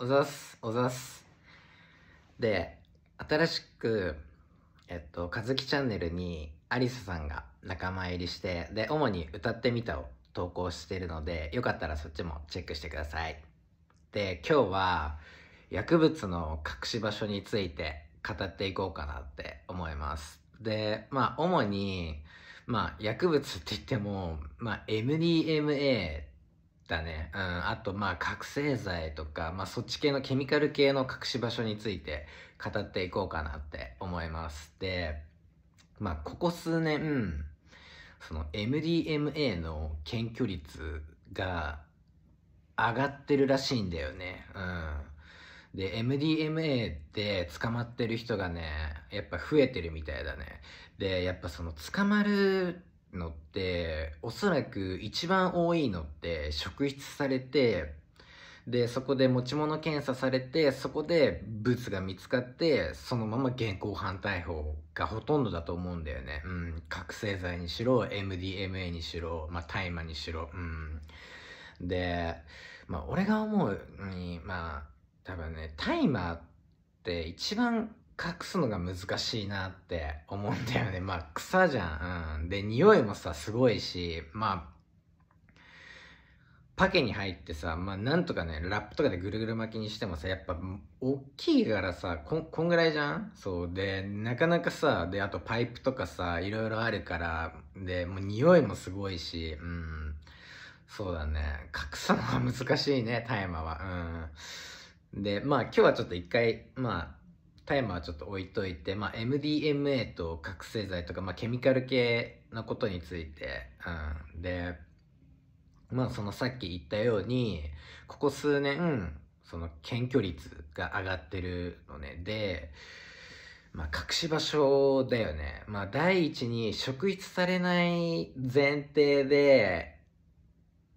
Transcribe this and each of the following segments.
おざす、おざす。で、新しく、えっと、かずきチャンネルに、ありささんが仲間入りして、で、主に歌ってみたを投稿してるので、よかったらそっちもチェックしてください。で、今日は、薬物の隠し場所について語っていこうかなって思います。で、まあ、主に、まあ、薬物って言っても、まあ、MDMA っだね。うん。あと、まあ、覚醒剤とか、まあ、そっち系のケミカル系の隠し場所について語っていこうかなって思います。で、まあ、ここ数年、その MDMA の検挙率が上がってるらしいんだよね。うん。で、MDMA で捕まってる人がね、やっぱ増えてるみたいだね。で、やっぱその捕まるのって、おそらく一番多いのって、職質されて、で、そこで持ち物検査されて、そこでブツが見つかって、そのまま現行犯逮捕がほとんどだと思うんだよね。うん。覚醒剤にしろ、MDMA にしろ、まあ、大麻にしろ、うん。で、まあ、俺が思うに、まあ、多分ね、大麻って一番隠すのが難しいなって思うんだよね。まあ草じゃん。うん、で、匂いもさ、すごいし、まあ、パケに入ってさ、まあなんとかね、ラップとかでぐるぐる巻きにしてもさ、やっぱ大きいからさ、ここんぐらいじゃんそうで、なかなかさ、で、あとパイプとかさ、いろいろあるから、で、もう匂いもすごいし、うん。そうだね。隠すのは難しいね、大麻は。うん。で、まあ今日はちょっと一回、まあタイマーはちょっと置いといて、まあ、MDMA と覚醒剤とか、まあ、ケミカル系のことについて、うん、で、まあ、そのさっき言ったように、ここ数年、その検挙率が上がってるのね。で、まあ、隠し場所だよね。まあ、第一に、職質されない前提で、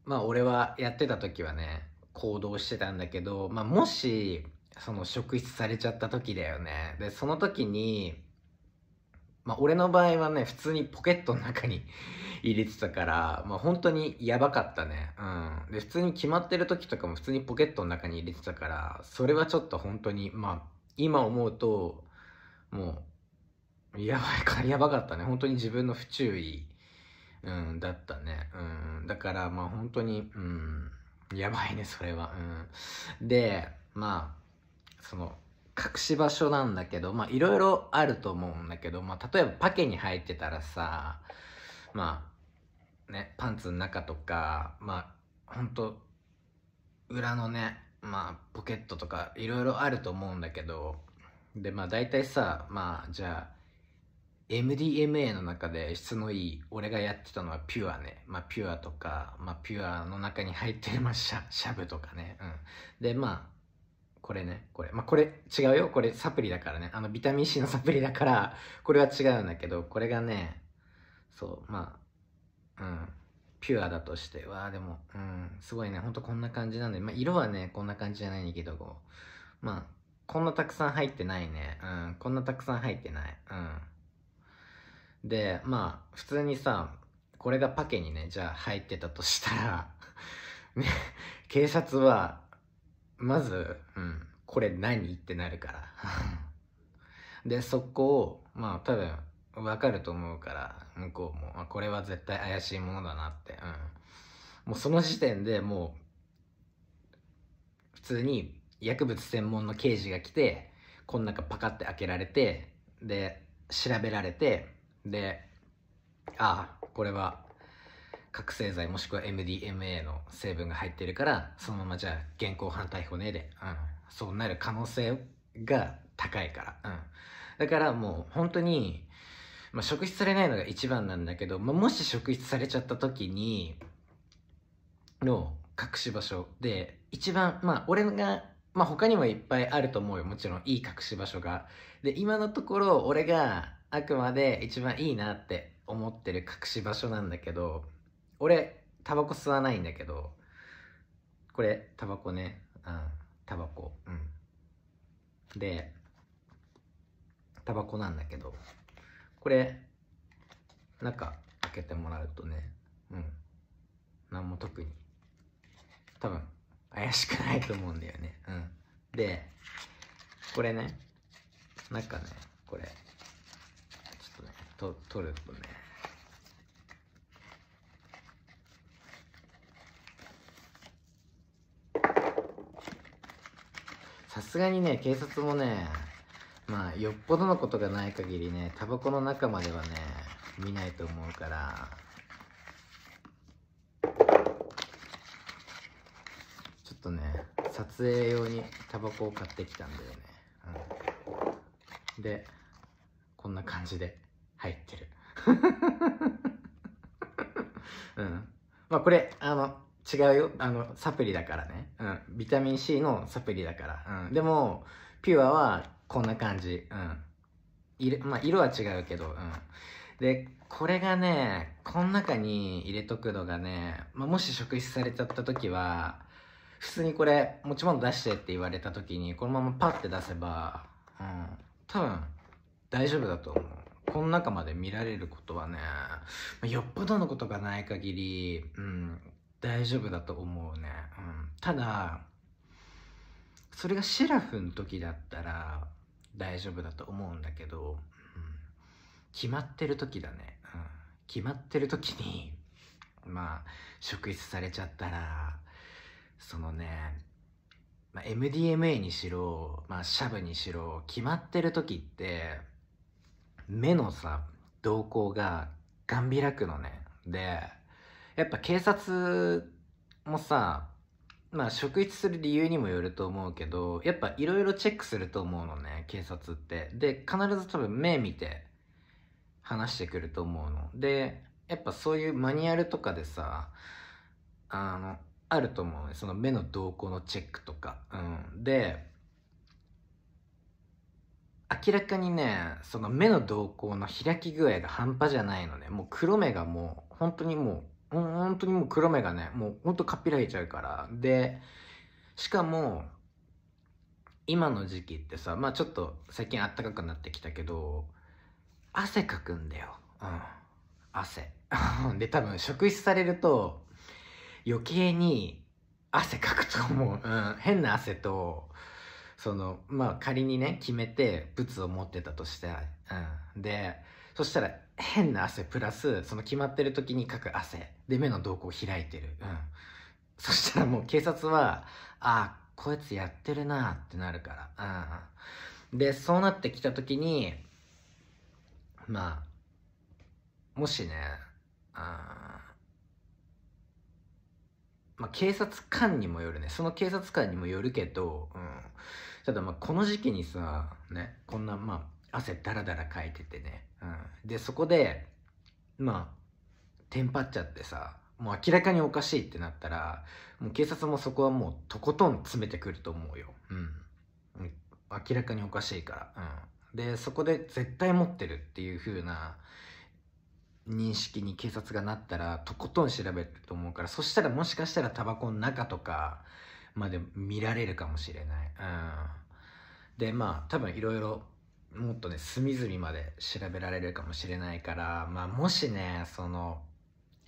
まあ、俺はやってた時はね、行動してたんだけど、まあ、もし、その職質されちゃった時だよね。で、その時に、まあ、俺の場合はね、普通にポケットの中に 入れてたから、まあ、本当にやばかったね。うん。で、普通に決まってる時とかも普通にポケットの中に入れてたから、それはちょっと本当に、まあ、今思うと、もう、やばいか、やばかったね。本当に自分の不注意、うん、だったね。うん。だから、まあ、本当に、うん、やばいね、それは。うん。で、まあ、その隠し場所なんだけどまあいろいろあると思うんだけど、まあ、例えばパケに入ってたらさまあねパンツの中とかまあほんと裏のねまあポケットとかいろいろあると思うんだけどでまあ大体さまあじゃあ MDMA の中で質のいい俺がやってたのはピュアね、まあ、ピュアとか、まあ、ピュアの中に入ってる、ましゃシャブとかね、うん、でまあこれね、これ。まあ、これ違うよ。これサプリだからね。あの、ビタミン C のサプリだから、これは違うんだけど、これがね、そう、まあ、うん。ピュアだとして、わあでも、うん、すごいね、ほんとこんな感じなんで、まあ、色はね、こんな感じじゃないんだけど、まあ、こんなたくさん入ってないね。うん、こんなたくさん入ってない。うん。で、まあ、普通にさ、これがパケにね、じゃあ入ってたとしたら ね、警察は、まず、うん、これ何ってなるから。で、そこを、まあ多分、わかると思うから、向こうも、あ、これは絶対怪しいものだなって、うん。もうその時点でもう、普通に薬物専門の刑事が来て、こん中パカって開けられて、で、調べられて、で、ああ、これは覚醒剤もしくは MDMA の成分が入ってるからそのままじゃあ現行犯逮捕ねで、うん、そうなる可能性が高いから、うん、だからもう本当に、まあ、職質されないのが一番なんだけど、まあ、もし職質されちゃった時にの隠し場所で一番まあ俺がまあ他にもいっぱいあると思うよもちろんいい隠し場所がで今のところ俺があくまで一番いいなって思ってる隠し場所なんだけど俺、タバコ吸わないんだけど、これ、タバコね。うん、タバコ。うん。で、タバコなんだけど、これ、中開けてもらうとね、うん。何も特に、多分、怪しくないと思うんだよね。うん。で、これね、中ね、これ、ちょっとね、と取るとね、さすがにね、警察もね、まあ、よっぽどのことがない限りね、タバコの中まではね、見ないと思うから、ちょっとね、撮影用にタバコを買ってきたんだよね。うん、で、こんな感じで入ってる。うん。まあ、これ、あの、違うよ。あの、サプリだからね。うん。ビタミン C のサプリだから。うん。でも、ピュアはこんな感じ。うん。色、まあ、色は違うけど、うん。で、これがね、この中に入れとくのがね、まあ、もし食事されちゃった時は、普通にこれ、持ち物出してって言われた時に、このままパッて出せば、うん。多分、大丈夫だと思う。この中まで見られることはね、まあ、よっぽどのことがない限り、うん、大丈夫だと思うね、うん、ただそれがシラフの時だったら大丈夫だと思うんだけど、うん、決まってる時だね、うん、決まってる時に まあ職質されちゃったらそのね、まあ、MDMA にしろ、まあ、シャブにしろ決まってる時って目のさ瞳孔がガン開くのねでやっぱ警察もさ、まあ、職質する理由にもよると思うけど、やっぱいろいろチェックすると思うのね、警察って。で、必ず多分目見て話してくると思うの。で、やっぱそういうマニュアルとかでさ、あの、あると思うね。その目の動向のチェックとか。うん。で、明らかにね、その目の動向の開き具合が半端じゃないのね。もう黒目がもう、本当にもう本当にもう黒目がね、もうほんとかっぴらいちゃうから。で、しかも、今の時期ってさ、まあちょっと最近暖かくなってきたけど、汗かくんだよ。うん。汗。で、多分職質されると、余計に汗かくと思う。うん。変な汗と、その、まあ仮にね、決めて、物を持ってたとして、うん。で、そしたら、変な汗プラスその決まってる時にかく汗で目の瞳孔開いてる、うん、そしたらもう警察はああこいつやってるなってなるから、うん、でそうなってきた時にまあもしねあまあ、警察官にもよるねその警察官にもよるけど、うん、ただまあこの時期にさねこんなまあ汗だらだらかいててね、うん、でそこでまあテンパっちゃってさもう明らかにおかしいってなったらもう警察もそこはもうとことん詰めてくると思うよ、うん、明らかにおかしいから、うん、でそこで絶対持ってるっていう風な認識に警察がなったらとことん調べると思うからそしたらもしかしたらタバコの中とかまで見られるかもしれない、うん、でまあ多分いろいろもっとね、隅々まで調べられるかもしれないから、まあ、もしね、その、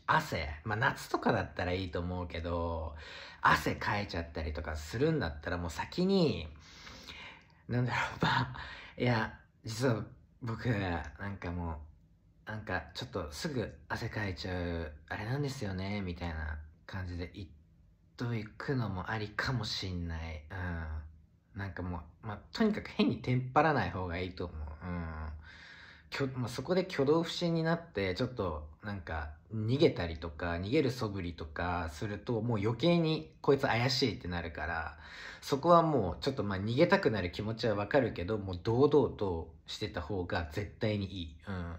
汗、まあ、夏とかだったらいいと思うけど、汗かいちゃったりとかするんだったら、もう先に、なんだろう、まあ、いや、実は僕、なんかもう、なんかちょっとすぐ汗かいちゃう、あれなんですよね、みたいな感じで言っといくのもありかもしんない。うん。なんかもう、まあ、とにかく変にテンパらない方がいいと思う。うん。きょまあ、そこで挙動不審になって、ちょっと、なんか、逃げたりとか、逃げる素振りとかすると、もう余計にこいつ怪しいってなるから、そこはもう、ちょっとまあ逃げたくなる気持ちはわかるけど、もう堂々としてた方が絶対にいい。うん。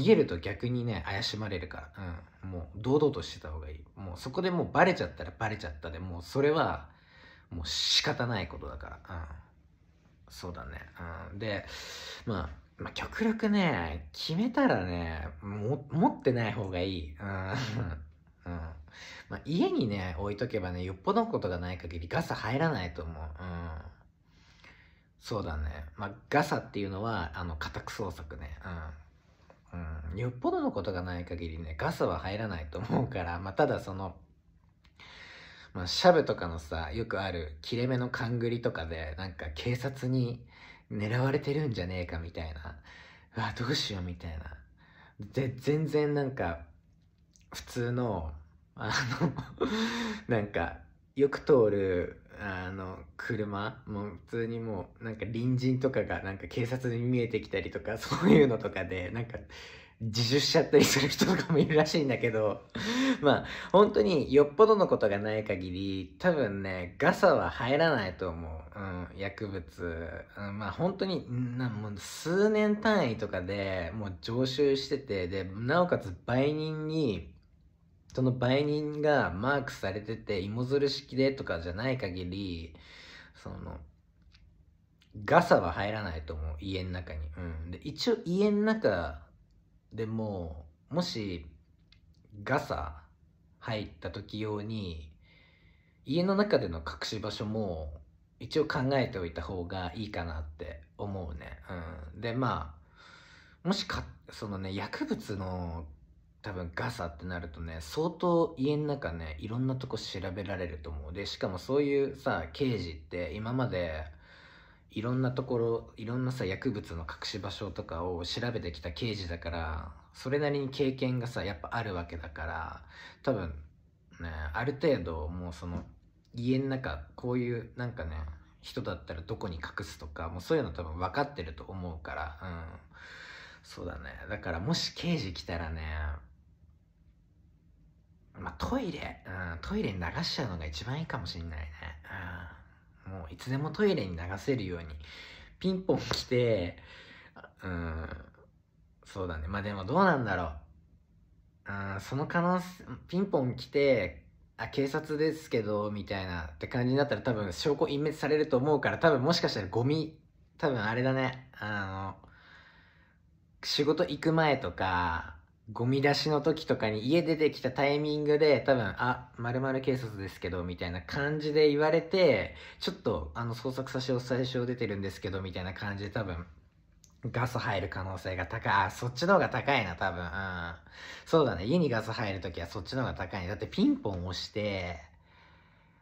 逃げると逆にね、怪しまれるから、うん。もう、堂々としてた方がいい。もう、そこでもうバレちゃったらバレちゃったで、もう、それは、もう仕方ないことだから。うん。そうだね。うん。で、まあ、まあ、極力ね、決めたらね、も、持ってない方がいい。うん。うん。まあ、家にね、置いとけばね、よっぽどのことがない限りガサ入らないと思う。うん。そうだね。まあ、ガサっていうのは、あの、家宅捜索ね。うん。うん。よっぽどのことがない限りね、ガサは入らないと思うから、まあ、ただその、まあ、シャブとかのさ、よくある切れ目の勘繰りとかで、なんか警察に狙われてるんじゃねえかみたいな。うわ、どうしようみたいな。で、全然なんか、普通の、あの なんか、よく通る、あの、車もう普通にもう、なんか隣人とかがなんか警察に見えてきたりとか、そういうのとかで、なんか、自首しちゃったりする人とかもいるらしいんだけど、まあ、本当によっぽどのことがない限り、多分ね、ガサは入らないと思う。うん、薬物。うん、まあ、本当に、なもう数年単位とかでもう常習してて、で、なおかつ売人に、その売人がマークされてて、芋づる式でとかじゃない限り、その、ガサは入らないと思う、家の中に。うん。で、一応家の中、でももしガサ入った時用に家の中での隠し場所も一応考えておいた方がいいかなって思うね。うん、でまあもしかそのね薬物の多分ガサってなるとね相当家の中ねいろんなとこ調べられると思うでしかもそういうさ刑事って今までいろんなところいろんなさ薬物の隠し場所とかを調べてきた刑事だからそれなりに経験がさやっぱあるわけだから多分ねある程度もうその家の中こういうなんかね人だったらどこに隠すとかもうそういうの多分分かってると思うからうんそうだねだからもし刑事来たらねまあトイレ、うん、トイレに流しちゃうのが一番いいかもしんないねうんもういつでもトイレに流せるように、ピンポン来て、うん、そうだね。まあでもどうなんだろう。うん、その可能性、ピンポン来て、あ、警察ですけど、みたいなって感じになったら多分証拠隠滅されると思うから多分もしかしたらゴミ、多分あれだね。あの、仕事行く前とか、ゴミ出しの時とかに家出てきたタイミングで多分、あ、〇〇警察ですけど、みたいな感じで言われて、ちょっと、あの、捜索差し押さえ証出てるんですけど、みたいな感じで多分、ガス入る可能性が高い。あ、そっちの方が高いな、多分。うん。そうだね。家にガス入るときはそっちの方が高い、だってピンポン押して、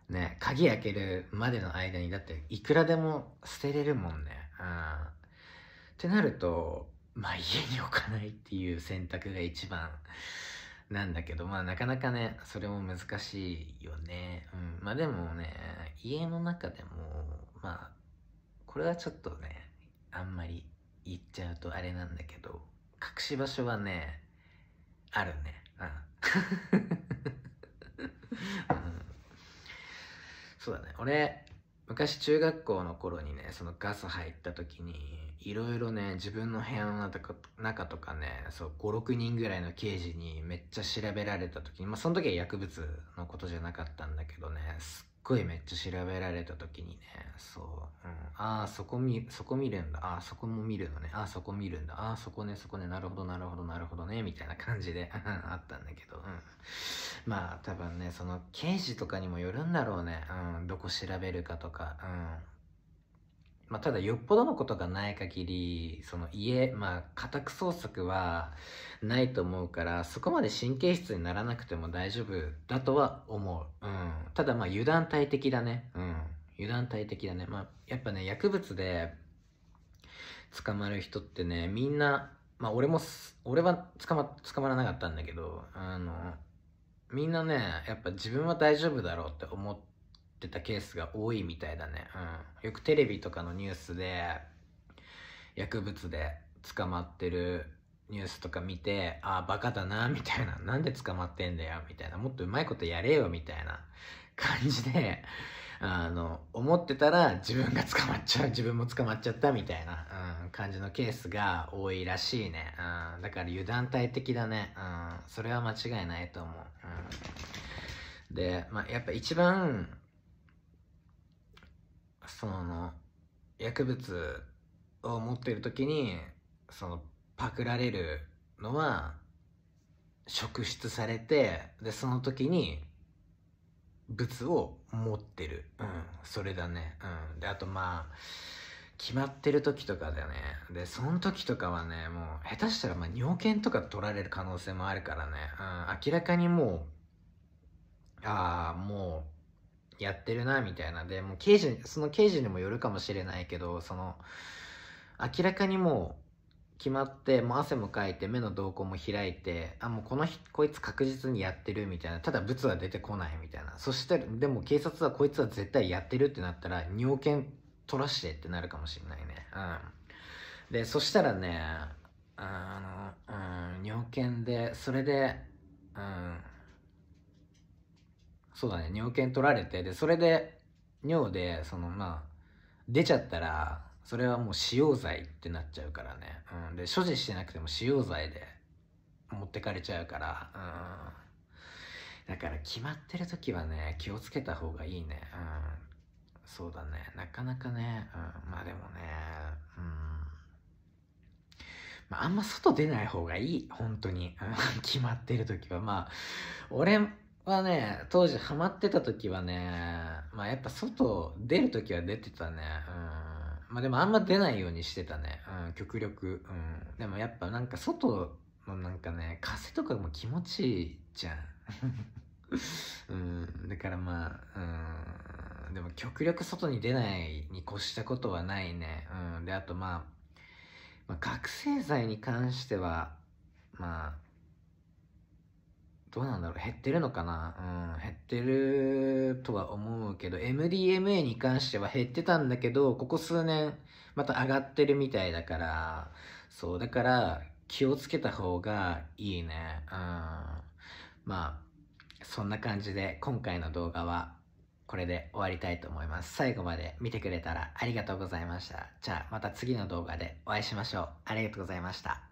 ね、鍵開けるまでの間に、だっていくらでも捨てれるもんね。うん。ってなると、まあ家に置かないっていう選択が一番なんだけど、まあなかなかね、それも難しいよね。うん。まあでもね、家の中でも、まあ、これはちょっとね、あんまり言っちゃうとあれなんだけど、隠し場所はね、あるね。うん。うん、そうだね。俺、昔中学校の頃にね、そのガス入った時に、いろいろね、自分の部屋の中とかね、そう、5、6人ぐらいの刑事にめっちゃ調べられた時に、まあ、その時は薬物のことじゃなかったんだけどね、すっごいめっちゃ調べられた時にね、そう、うん、ああ、そこ見、そこ見るんだ、ああ、そこも見るのね、ああ、そこ見るんだ、ああ、そこね、そこね、なるほど、なるほど、なるほどね、みたいな感じであったんだけど、うん。まあ、多分ね、その刑事とかにもよるんだろうね、うん、どこ調べるかとか、うん。まあ、ただよっぽどのことがない限り、その家、まあ、家宅捜索はないと思うから、そこまで神経質にならなくても大丈夫だとは思う。うん。ただまあ、油断大敵だね。うん。油断大敵だね。まあ、やっぱね、薬物で捕まる人ってね、みんな、まあ、俺も、俺は捕ま、捕まらなかったんだけど、あの、みんなね、やっぱ自分は大丈夫だろうって思って、ってたケースが多いみたいだね。うん。よくテレビとかのニュースで、薬物で捕まってるニュースとか見て、ああ、バカだな、みたいな。なんで捕まってんだよ、みたいな。もっとうまいことやれよ、みたいな感じで、あの、思ってたら自分が捕まっちゃう、自分も捕まっちゃった、みたいな、うん、感じのケースが多いらしいね。うん、だから油断大敵だね。うん、それは間違いないと思う。うん、で、まあ、やっぱ一番その薬物を持ってる時にそのパクられるのは職質されてでその時に物を持ってるうんそれだねうんであとまあ決まってる時とかだねでその時とかはねもう下手したらまあ尿検とか取られる可能性もあるからね、うん、明らかにもうああもうやってるなみたいなでもう刑事その刑事にもよるかもしれないけどその明らかにもう決まってもう汗もかいて目の瞳孔も開いてあもうこのこいつ確実にやってるみたいなただブツは出てこないみたいなそしてでも警察はこいつは絶対やってるってなったら尿検取らしてってなるかもしれないねうんでそしたらねあのうん尿検でそれでうんそうだね、尿検取られて、で、それで、尿で、その、まあ、出ちゃったら、それはもう使用罪ってなっちゃうからね。うん。で、所持してなくても使用罪で持ってかれちゃうから、うん。だから決まってる時はね、気をつけた方がいいね。うん。そうだね。なかなかね、うん。まあでもね、うん。まあ、あんま外出ない方がいい。本当に。決まってる時は。まあ、俺、はね、当時ハマってた時はね、まあやっぱ外出る時は出てたね。うん。まあでもあんま出ないようにしてたね。うん、極力。うん。でもやっぱなんか外のなんかね、風とかも気持ちいいじゃん。うん、だからまあ、うん、でも極力外に出ないに越したことはないね。うん、で、あとまあ、まあ、学生罪に関しては、まあ、どうなんだろう減ってるのかなうん、減ってるとは思うけど、MDMA に関しては減ってたんだけど、ここ数年また上がってるみたいだから、そう、だから気をつけた方がいいね。うん。まあ、そんな感じで今回の動画はこれで終わりたいと思います。最後まで見てくれたらありがとうございました。じゃあまた次の動画でお会いしましょう。ありがとうございました。